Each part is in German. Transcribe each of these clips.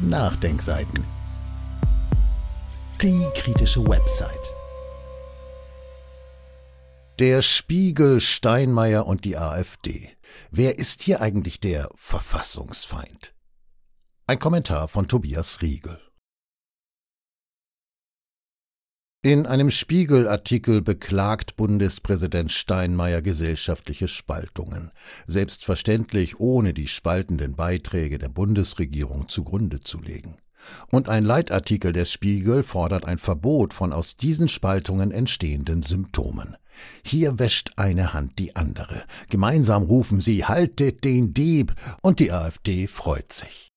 Nachdenkseiten. Die kritische Website. Der Spiegel, Steinmeier und die AfD. Wer ist hier eigentlich der Verfassungsfeind? Ein Kommentar von Tobias Riegel. In einem Spiegelartikel beklagt Bundespräsident Steinmeier gesellschaftliche Spaltungen, selbstverständlich ohne die spaltenden Beiträge der Bundesregierung zugrunde zu legen. Und ein Leitartikel der Spiegel fordert ein Verbot von aus diesen Spaltungen entstehenden Symptomen. Hier wäscht eine Hand die andere. Gemeinsam rufen sie Haltet den Dieb und die AfD freut sich.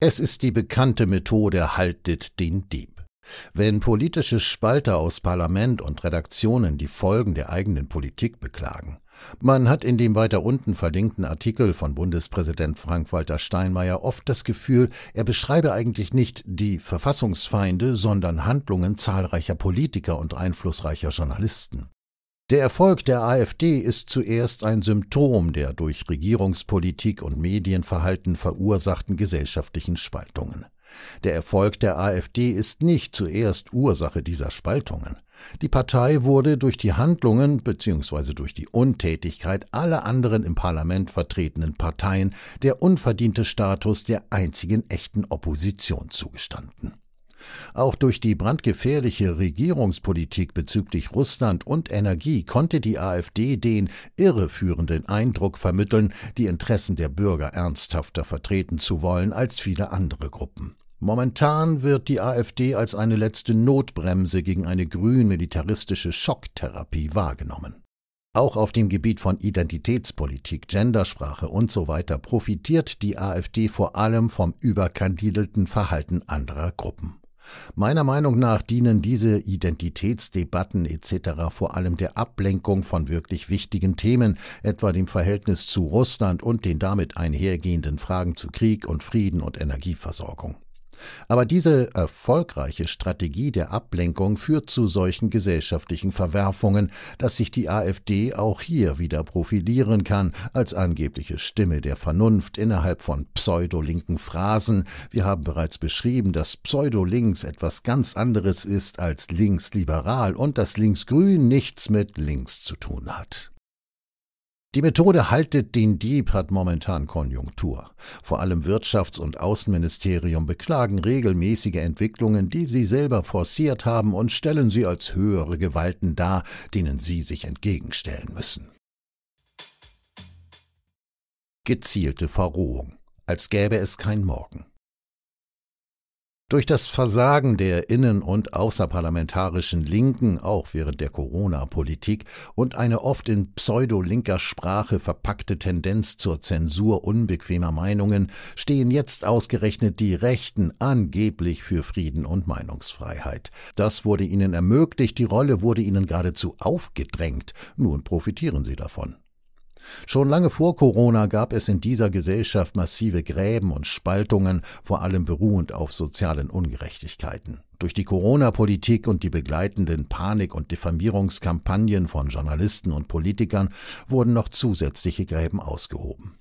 Es ist die bekannte Methode haltet den Dieb. Wenn politische Spalter aus Parlament und Redaktionen die Folgen der eigenen Politik beklagen, man hat in dem weiter unten verlinkten Artikel von Bundespräsident Frank-Walter Steinmeier oft das Gefühl, er beschreibe eigentlich nicht die Verfassungsfeinde, sondern Handlungen zahlreicher Politiker und einflussreicher Journalisten. Der Erfolg der AfD ist zuerst ein Symptom der durch Regierungspolitik und Medienverhalten verursachten gesellschaftlichen Spaltungen. Der Erfolg der AfD ist nicht zuerst Ursache dieser Spaltungen. Die Partei wurde durch die Handlungen bzw. durch die Untätigkeit aller anderen im Parlament vertretenen Parteien der unverdiente Status der einzigen echten Opposition zugestanden. Auch durch die brandgefährliche Regierungspolitik bezüglich Russland und Energie konnte die AfD den irreführenden Eindruck vermitteln, die Interessen der Bürger ernsthafter vertreten zu wollen als viele andere Gruppen. Momentan wird die AfD als eine letzte Notbremse gegen eine grün-militaristische Schocktherapie wahrgenommen. Auch auf dem Gebiet von Identitätspolitik, Gendersprache und so weiter profitiert die AfD vor allem vom überkandidelten Verhalten anderer Gruppen. Meiner Meinung nach dienen diese Identitätsdebatten etc. vor allem der Ablenkung von wirklich wichtigen Themen, etwa dem Verhältnis zu Russland und den damit einhergehenden Fragen zu Krieg und Frieden und Energieversorgung. Aber diese erfolgreiche Strategie der Ablenkung führt zu solchen gesellschaftlichen Verwerfungen, dass sich die AfD auch hier wieder profilieren kann als angebliche Stimme der Vernunft innerhalb von pseudolinken Phrasen. Wir haben bereits beschrieben, dass pseudolinks etwas ganz anderes ist als linksliberal und dass linksgrün nichts mit links zu tun hat. Die Methode haltet den Dieb hat momentan Konjunktur. Vor allem Wirtschafts- und Außenministerium beklagen regelmäßige Entwicklungen, die sie selber forciert haben und stellen sie als höhere Gewalten dar, denen sie sich entgegenstellen müssen. Gezielte Verrohung, als gäbe es kein Morgen. Durch das Versagen der innen- und außerparlamentarischen Linken, auch während der Corona-Politik, und eine oft in pseudo-linker Sprache verpackte Tendenz zur Zensur unbequemer Meinungen stehen jetzt ausgerechnet die Rechten angeblich für Frieden und Meinungsfreiheit. Das wurde ihnen ermöglicht, die Rolle wurde ihnen geradezu aufgedrängt, nun profitieren sie davon. Schon lange vor Corona gab es in dieser Gesellschaft massive Gräben und Spaltungen, vor allem beruhend auf sozialen Ungerechtigkeiten. Durch die Corona-Politik und die begleitenden Panik- und Diffamierungskampagnen von Journalisten und Politikern wurden noch zusätzliche Gräben ausgehoben.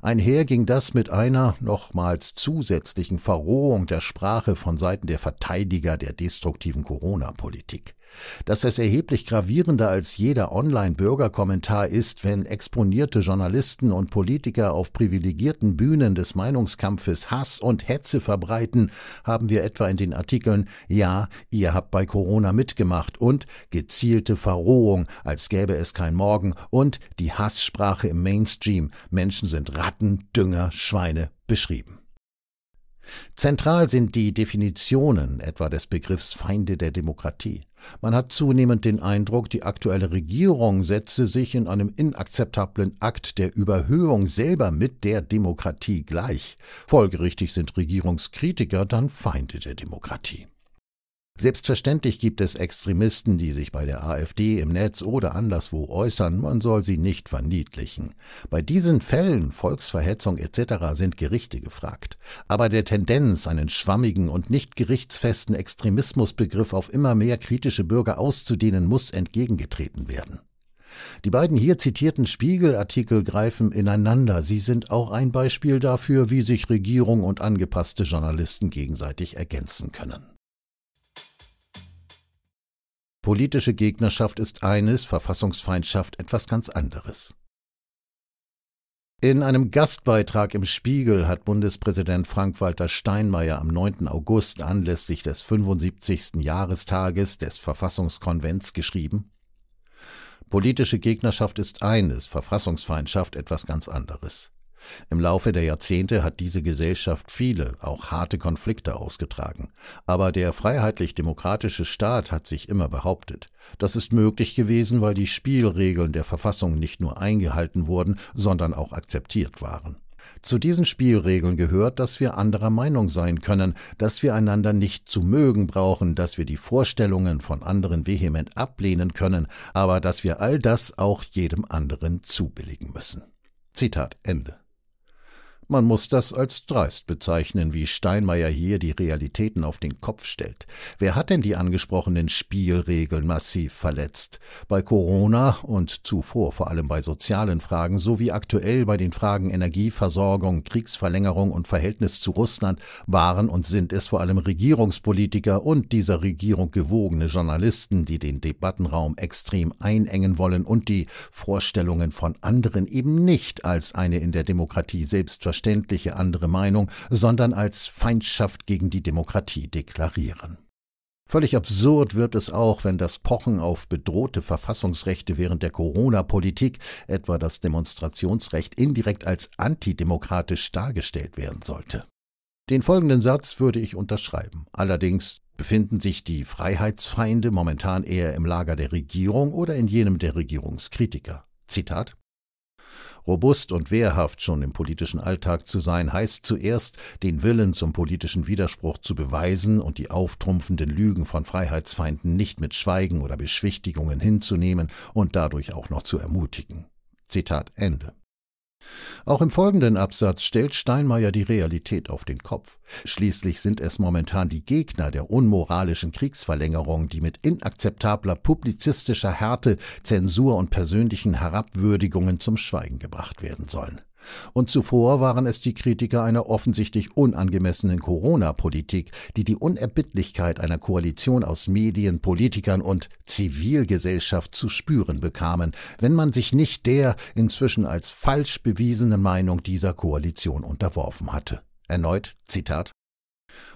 Einher ging das mit einer nochmals zusätzlichen Verrohung der Sprache von Seiten der Verteidiger der destruktiven Corona-Politik dass es erheblich gravierender als jeder Online-Bürgerkommentar ist, wenn exponierte Journalisten und Politiker auf privilegierten Bühnen des Meinungskampfes Hass und Hetze verbreiten, haben wir etwa in den Artikeln Ja, ihr habt bei Corona mitgemacht und gezielte Verrohung, als gäbe es kein Morgen und die Hasssprache im Mainstream, Menschen sind Ratten, Dünger, Schweine beschrieben. Zentral sind die Definitionen etwa des Begriffs Feinde der Demokratie. Man hat zunehmend den Eindruck, die aktuelle Regierung setze sich in einem inakzeptablen Akt der Überhöhung selber mit der Demokratie gleich. Folgerichtig sind Regierungskritiker dann Feinde der Demokratie. Selbstverständlich gibt es Extremisten, die sich bei der AfD im Netz oder anderswo äußern, man soll sie nicht verniedlichen. Bei diesen Fällen, Volksverhetzung etc. sind Gerichte gefragt. Aber der Tendenz, einen schwammigen und nicht gerichtsfesten Extremismusbegriff auf immer mehr kritische Bürger auszudehnen, muss entgegengetreten werden. Die beiden hier zitierten Spiegelartikel greifen ineinander. Sie sind auch ein Beispiel dafür, wie sich Regierung und angepasste Journalisten gegenseitig ergänzen können. Politische Gegnerschaft ist eines, Verfassungsfeindschaft etwas ganz anderes. In einem Gastbeitrag im Spiegel hat Bundespräsident Frank-Walter Steinmeier am 9. August anlässlich des 75. Jahrestages des Verfassungskonvents geschrieben, Politische Gegnerschaft ist eines, Verfassungsfeindschaft etwas ganz anderes. Im Laufe der Jahrzehnte hat diese Gesellschaft viele, auch harte Konflikte ausgetragen. Aber der freiheitlich-demokratische Staat hat sich immer behauptet. Das ist möglich gewesen, weil die Spielregeln der Verfassung nicht nur eingehalten wurden, sondern auch akzeptiert waren. Zu diesen Spielregeln gehört, dass wir anderer Meinung sein können, dass wir einander nicht zu mögen brauchen, dass wir die Vorstellungen von anderen vehement ablehnen können, aber dass wir all das auch jedem anderen zubilligen müssen. Zitat Ende. Man muss das als dreist bezeichnen, wie Steinmeier hier die Realitäten auf den Kopf stellt. Wer hat denn die angesprochenen Spielregeln massiv verletzt? Bei Corona und zuvor vor allem bei sozialen Fragen sowie aktuell bei den Fragen Energieversorgung, Kriegsverlängerung und Verhältnis zu Russland waren und sind es vor allem Regierungspolitiker und dieser Regierung gewogene Journalisten, die den Debattenraum extrem einengen wollen und die Vorstellungen von anderen eben nicht als eine in der Demokratie selbstverständlich verständliche andere Meinung, sondern als Feindschaft gegen die Demokratie deklarieren. Völlig absurd wird es auch, wenn das Pochen auf bedrohte Verfassungsrechte während der Corona-Politik, etwa das Demonstrationsrecht, indirekt als antidemokratisch dargestellt werden sollte. Den folgenden Satz würde ich unterschreiben. Allerdings befinden sich die Freiheitsfeinde momentan eher im Lager der Regierung oder in jenem der Regierungskritiker. Zitat Robust und wehrhaft schon im politischen Alltag zu sein, heißt zuerst, den Willen zum politischen Widerspruch zu beweisen und die auftrumpfenden Lügen von Freiheitsfeinden nicht mit Schweigen oder Beschwichtigungen hinzunehmen und dadurch auch noch zu ermutigen. Zitat Ende. Auch im folgenden Absatz stellt Steinmeier die Realität auf den Kopf. Schließlich sind es momentan die Gegner der unmoralischen Kriegsverlängerung, die mit inakzeptabler publizistischer Härte, Zensur und persönlichen Herabwürdigungen zum Schweigen gebracht werden sollen. Und zuvor waren es die Kritiker einer offensichtlich unangemessenen Corona-Politik, die die Unerbittlichkeit einer Koalition aus Medien, Politikern und Zivilgesellschaft zu spüren bekamen, wenn man sich nicht der inzwischen als falsch bewiesenen Meinung dieser Koalition unterworfen hatte. Erneut Zitat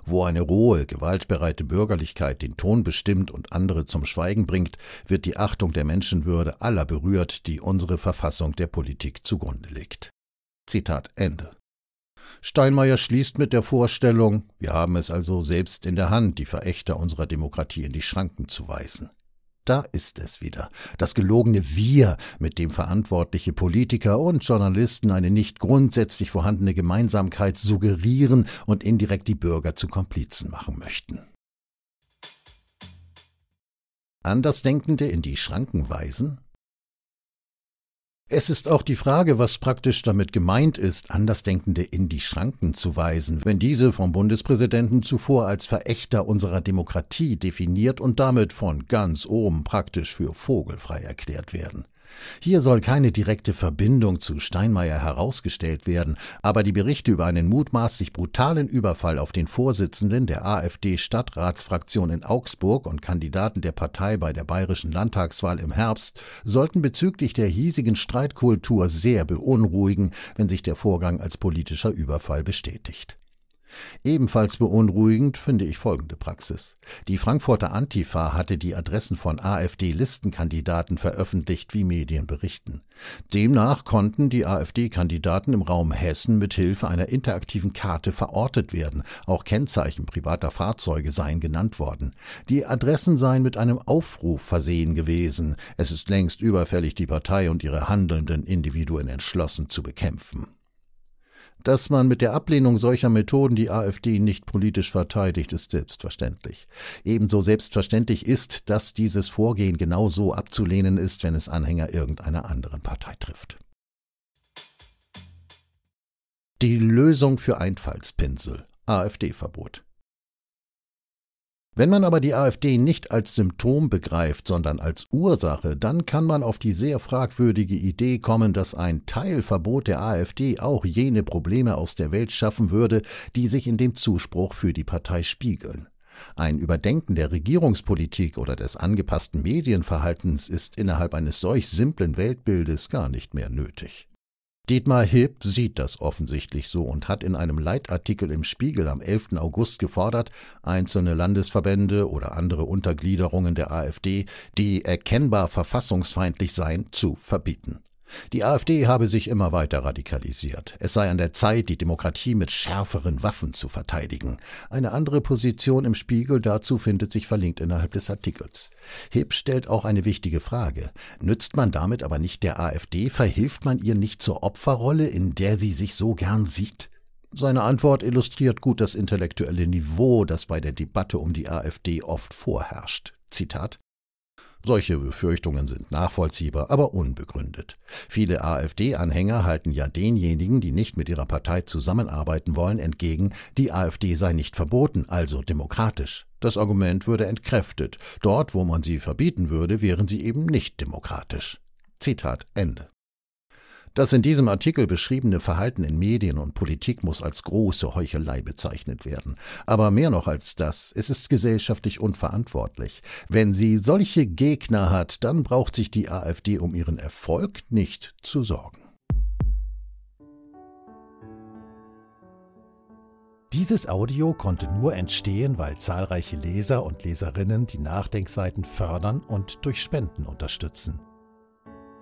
wo eine rohe, gewaltbereite Bürgerlichkeit den Ton bestimmt und andere zum Schweigen bringt, wird die Achtung der Menschenwürde aller berührt, die unsere Verfassung der Politik zugrunde legt. Zitat Ende. Steinmeier schließt mit der Vorstellung, wir haben es also selbst in der Hand, die Verächter unserer Demokratie in die Schranken zu weisen. Da ist es wieder, das gelogene Wir, mit dem verantwortliche Politiker und Journalisten eine nicht grundsätzlich vorhandene Gemeinsamkeit suggerieren und indirekt die Bürger zu Komplizen machen möchten. Andersdenkende in die Schranken weisen? Es ist auch die Frage, was praktisch damit gemeint ist, Andersdenkende in die Schranken zu weisen, wenn diese vom Bundespräsidenten zuvor als Verächter unserer Demokratie definiert und damit von ganz oben praktisch für vogelfrei erklärt werden. Hier soll keine direkte Verbindung zu Steinmeier herausgestellt werden, aber die Berichte über einen mutmaßlich brutalen Überfall auf den Vorsitzenden der AfD-Stadtratsfraktion in Augsburg und Kandidaten der Partei bei der bayerischen Landtagswahl im Herbst sollten bezüglich der hiesigen Streitkultur sehr beunruhigen, wenn sich der Vorgang als politischer Überfall bestätigt. Ebenfalls beunruhigend finde ich folgende Praxis. Die Frankfurter Antifa hatte die Adressen von AfD-Listenkandidaten veröffentlicht, wie Medien berichten. Demnach konnten die AfD-Kandidaten im Raum Hessen mit Hilfe einer interaktiven Karte verortet werden. Auch Kennzeichen privater Fahrzeuge seien genannt worden. Die Adressen seien mit einem Aufruf versehen gewesen. Es ist längst überfällig, die Partei und ihre handelnden Individuen entschlossen zu bekämpfen. Dass man mit der Ablehnung solcher Methoden die AfD nicht politisch verteidigt, ist selbstverständlich. Ebenso selbstverständlich ist, dass dieses Vorgehen genauso abzulehnen ist, wenn es Anhänger irgendeiner anderen Partei trifft. Die Lösung für Einfallspinsel. AfD-Verbot. Wenn man aber die AfD nicht als Symptom begreift, sondern als Ursache, dann kann man auf die sehr fragwürdige Idee kommen, dass ein Teilverbot der AfD auch jene Probleme aus der Welt schaffen würde, die sich in dem Zuspruch für die Partei spiegeln. Ein Überdenken der Regierungspolitik oder des angepassten Medienverhaltens ist innerhalb eines solch simplen Weltbildes gar nicht mehr nötig. Dietmar Hilp sieht das offensichtlich so und hat in einem Leitartikel im Spiegel am 11. August gefordert, einzelne Landesverbände oder andere Untergliederungen der AfD, die erkennbar verfassungsfeindlich seien, zu verbieten. Die AfD habe sich immer weiter radikalisiert. Es sei an der Zeit, die Demokratie mit schärferen Waffen zu verteidigen. Eine andere Position im Spiegel dazu findet sich verlinkt innerhalb des Artikels. Heb stellt auch eine wichtige Frage. Nützt man damit aber nicht der AfD, verhilft man ihr nicht zur Opferrolle, in der sie sich so gern sieht? Seine Antwort illustriert gut das intellektuelle Niveau, das bei der Debatte um die AfD oft vorherrscht. Zitat solche Befürchtungen sind nachvollziehbar, aber unbegründet. Viele AfD-Anhänger halten ja denjenigen, die nicht mit ihrer Partei zusammenarbeiten wollen, entgegen, die AfD sei nicht verboten, also demokratisch. Das Argument würde entkräftet. Dort, wo man sie verbieten würde, wären sie eben nicht demokratisch. Zitat Ende. Das in diesem Artikel beschriebene Verhalten in Medien und Politik muss als große Heuchelei bezeichnet werden. Aber mehr noch als das, es ist gesellschaftlich unverantwortlich. Wenn sie solche Gegner hat, dann braucht sich die AfD um ihren Erfolg nicht zu sorgen. Dieses Audio konnte nur entstehen, weil zahlreiche Leser und Leserinnen die Nachdenkseiten fördern und durch Spenden unterstützen.